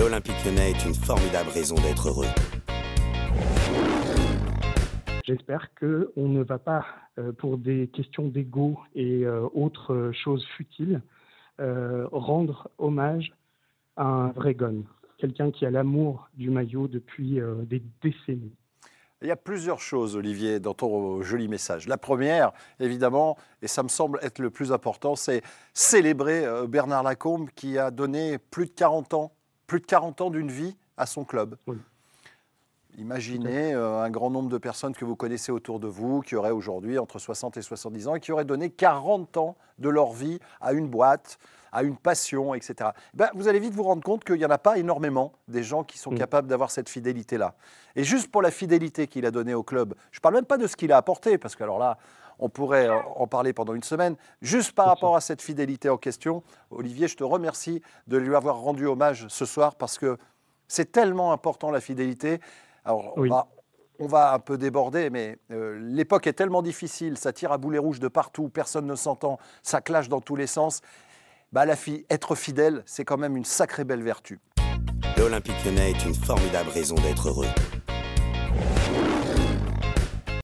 l'Olympique lyonnais est une formidable raison d'être heureux. J'espère qu'on ne va pas, euh, pour des questions d'ego et euh, autres euh, choses futiles, rendre hommage à un vrai quelqu'un qui a l'amour du maillot depuis des décennies. Il y a plusieurs choses, Olivier, dans ton joli message. La première, évidemment, et ça me semble être le plus important, c'est célébrer Bernard Lacombe qui a donné plus de 40 ans plus de 40 ans d'une vie à son club. Imaginez euh, un grand nombre de personnes que vous connaissez autour de vous, qui auraient aujourd'hui entre 60 et 70 ans, et qui auraient donné 40 ans de leur vie à une boîte, à une passion, etc. Eh ben, vous allez vite vous rendre compte qu'il n'y en a pas énormément des gens qui sont mm. capables d'avoir cette fidélité-là. Et juste pour la fidélité qu'il a donnée au club, je ne parle même pas de ce qu'il a apporté, parce que alors là, on pourrait en parler pendant une semaine. Juste par rapport à cette fidélité en question, Olivier, je te remercie de lui avoir rendu hommage ce soir parce que c'est tellement important la fidélité. Alors, on, va, un peu déborder, mais euh, l'époque est tellement difficile, ça tire à boulets rouges de partout, personne ne s'entend, ça clash dans tous les sens. Bah, la fille, être fidèle, c'est quand même une sacrée belle vertu. L'Olympique lyonnais est une formidable raison d'être heureux.